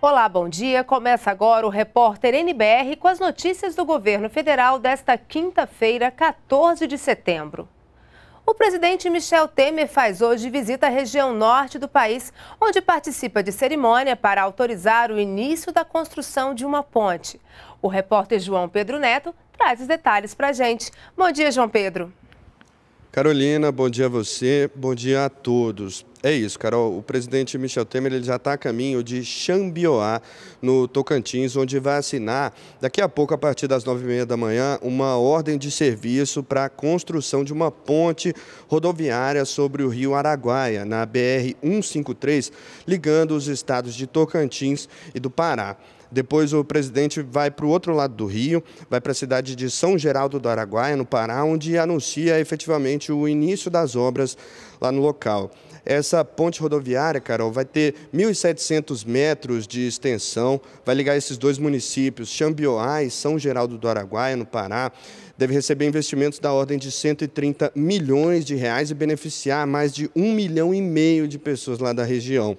Olá, bom dia. Começa agora o repórter NBR com as notícias do governo federal desta quinta-feira, 14 de setembro. O presidente Michel Temer faz hoje visita à região norte do país, onde participa de cerimônia para autorizar o início da construção de uma ponte. O repórter João Pedro Neto traz os detalhes para a gente. Bom dia, João Pedro. Carolina, bom dia a você, bom dia a todos. É isso, Carol. O presidente Michel Temer ele já está a caminho de Xambioá, no Tocantins, onde vai assinar, daqui a pouco, a partir das nove e meia da manhã, uma ordem de serviço para a construção de uma ponte rodoviária sobre o rio Araguaia, na BR-153, ligando os estados de Tocantins e do Pará. Depois o presidente vai para o outro lado do Rio, vai para a cidade de São Geraldo do Araguaia, no Pará, onde anuncia efetivamente o início das obras lá no local. Essa ponte rodoviária, Carol, vai ter 1.700 metros de extensão, vai ligar esses dois municípios, Xambioá e São Geraldo do Araguaia, no Pará. Deve receber investimentos da ordem de 130 milhões de reais e beneficiar mais de um milhão e meio de pessoas lá da região.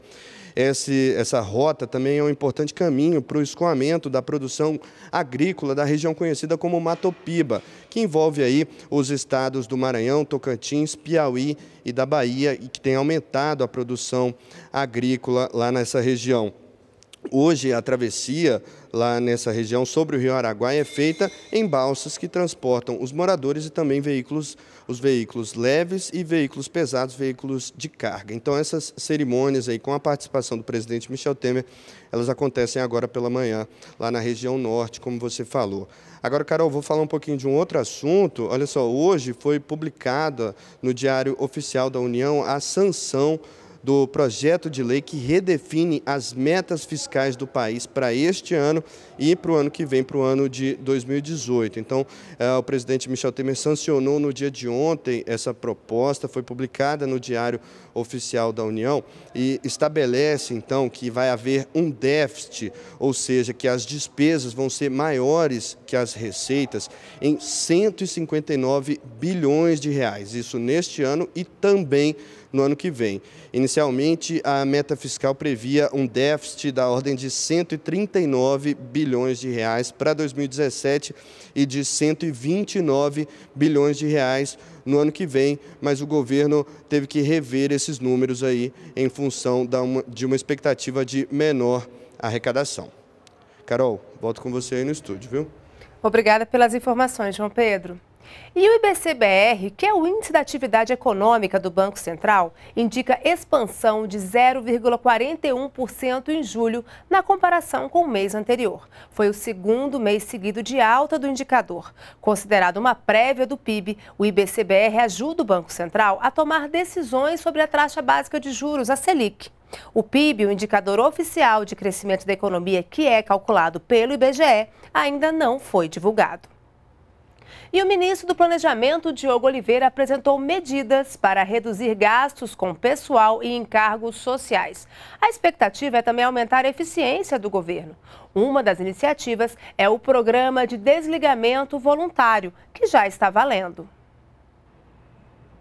Esse, essa rota também é um importante caminho para o escoamento da produção agrícola da região conhecida como Matopiba, que envolve aí os estados do Maranhão, Tocantins, Piauí e da Bahia, e que tem aumentado a produção agrícola lá nessa região. Hoje, a travessia lá nessa região sobre o rio Araguaia é feita em balsas que transportam os moradores e também veículos, os veículos leves e veículos pesados, veículos de carga. Então, essas cerimônias aí, com a participação do presidente Michel Temer, elas acontecem agora pela manhã, lá na região norte, como você falou. Agora, Carol, vou falar um pouquinho de um outro assunto. Olha só, hoje foi publicada no Diário Oficial da União a sanção do projeto de lei que redefine as metas fiscais do país para este ano e para o ano que vem, para o ano de 2018. Então, eh, o presidente Michel Temer sancionou no dia de ontem essa proposta, foi publicada no Diário Oficial da União e estabelece, então, que vai haver um déficit, ou seja, que as despesas vão ser maiores que as receitas em 159 bilhões de reais. Isso neste ano e também no ano que vem. Inicialmente, a meta fiscal previa um déficit da ordem de 139 bilhões de reais para 2017 e de 129 bilhões de reais no ano que vem, mas o governo teve que rever esses números aí em função de uma expectativa de menor arrecadação. Carol, volto com você aí no estúdio, viu? Obrigada pelas informações, João Pedro. E o IBCBR, que é o Índice da Atividade Econômica do Banco Central, indica expansão de 0,41% em julho na comparação com o mês anterior. Foi o segundo mês seguido de alta do indicador. Considerado uma prévia do PIB, o IBCBR ajuda o Banco Central a tomar decisões sobre a taxa básica de juros, a Selic. O PIB, o indicador oficial de crescimento da economia que é calculado pelo IBGE, ainda não foi divulgado. E o ministro do Planejamento, Diogo Oliveira, apresentou medidas para reduzir gastos com pessoal e encargos sociais. A expectativa é também aumentar a eficiência do governo. Uma das iniciativas é o programa de desligamento voluntário, que já está valendo.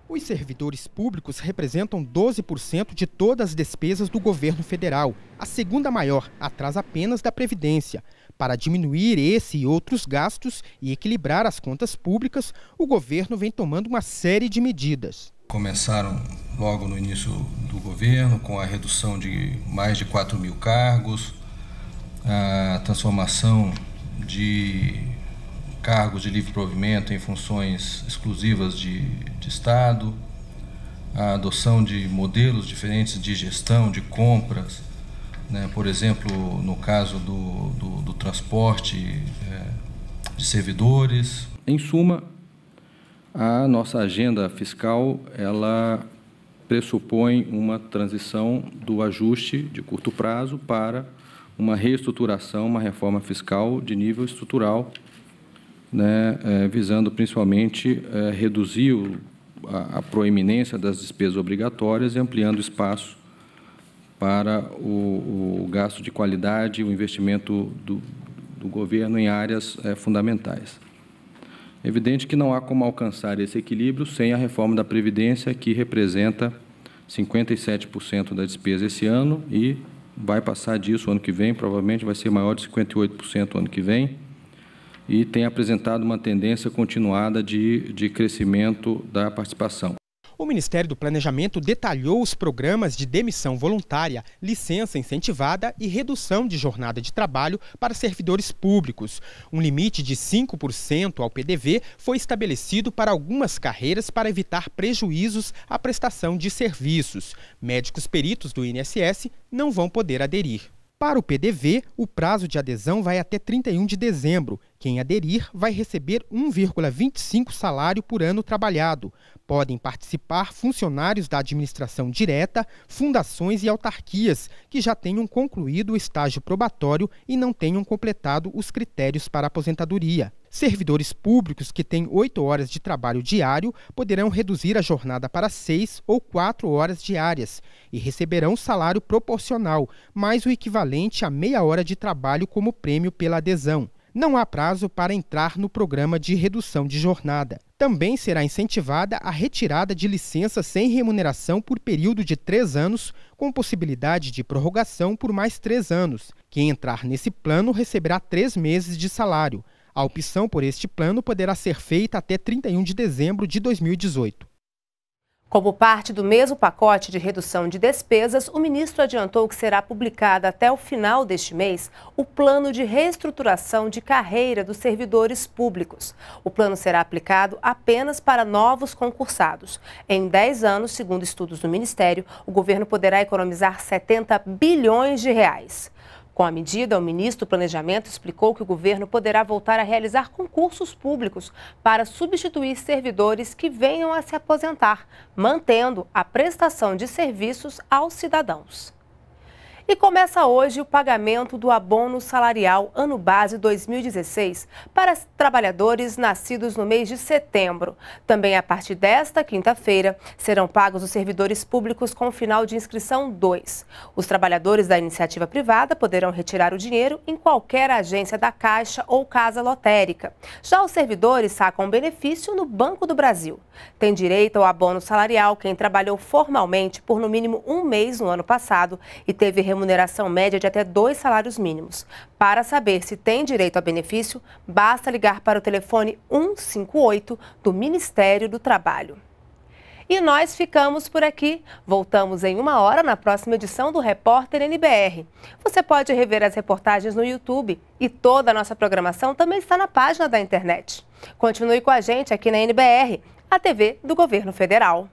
Os servidores públicos representam 12% de todas as despesas do governo federal, a segunda maior, atrás apenas da Previdência. Para diminuir esse e outros gastos e equilibrar as contas públicas, o governo vem tomando uma série de medidas. Começaram logo no início do governo com a redução de mais de 4 mil cargos, a transformação de cargos de livre provimento em funções exclusivas de, de Estado, a adoção de modelos diferentes de gestão, de compras, né, por exemplo, no caso do, do, do transporte é, de servidores. Em suma, a nossa agenda fiscal ela pressupõe uma transição do ajuste de curto prazo para uma reestruturação, uma reforma fiscal de nível estrutural, né, é, visando principalmente é, reduzir o, a, a proeminência das despesas obrigatórias e ampliando o espaço para o, o gasto de qualidade, o investimento do, do governo em áreas é, fundamentais. É evidente que não há como alcançar esse equilíbrio sem a reforma da Previdência, que representa 57% da despesa esse ano e vai passar disso o ano que vem, provavelmente vai ser maior de 58% o ano que vem, e tem apresentado uma tendência continuada de, de crescimento da participação. O Ministério do Planejamento detalhou os programas de demissão voluntária, licença incentivada e redução de jornada de trabalho para servidores públicos. Um limite de 5% ao PDV foi estabelecido para algumas carreiras para evitar prejuízos à prestação de serviços. Médicos peritos do INSS não vão poder aderir. Para o PDV, o prazo de adesão vai até 31 de dezembro quem aderir vai receber 1,25 salário por ano trabalhado. Podem participar funcionários da administração direta, fundações e autarquias que já tenham concluído o estágio probatório e não tenham completado os critérios para aposentadoria. Servidores públicos que têm oito horas de trabalho diário poderão reduzir a jornada para seis ou quatro horas diárias e receberão salário proporcional, mais o equivalente a meia hora de trabalho como prêmio pela adesão não há prazo para entrar no programa de redução de jornada. Também será incentivada a retirada de licença sem remuneração por período de três anos, com possibilidade de prorrogação por mais três anos. Quem entrar nesse plano receberá três meses de salário. A opção por este plano poderá ser feita até 31 de dezembro de 2018. Como parte do mesmo pacote de redução de despesas, o ministro adiantou que será publicado até o final deste mês o plano de reestruturação de carreira dos servidores públicos. O plano será aplicado apenas para novos concursados. Em 10 anos, segundo estudos do Ministério, o governo poderá economizar 70 bilhões de reais. Com a medida, o ministro do Planejamento explicou que o governo poderá voltar a realizar concursos públicos para substituir servidores que venham a se aposentar, mantendo a prestação de serviços aos cidadãos. E começa hoje o pagamento do abono salarial ano base 2016 para trabalhadores nascidos no mês de setembro. Também a partir desta quinta-feira serão pagos os servidores públicos com final de inscrição 2. Os trabalhadores da iniciativa privada poderão retirar o dinheiro em qualquer agência da Caixa ou Casa Lotérica. Já os servidores sacam benefício no Banco do Brasil. Tem direito ao abono salarial quem trabalhou formalmente por no mínimo um mês no ano passado e teve remuneração remuneração média de até dois salários mínimos. Para saber se tem direito a benefício, basta ligar para o telefone 158 do Ministério do Trabalho. E nós ficamos por aqui. Voltamos em uma hora na próxima edição do Repórter NBR. Você pode rever as reportagens no YouTube e toda a nossa programação também está na página da internet. Continue com a gente aqui na NBR, a TV do Governo Federal.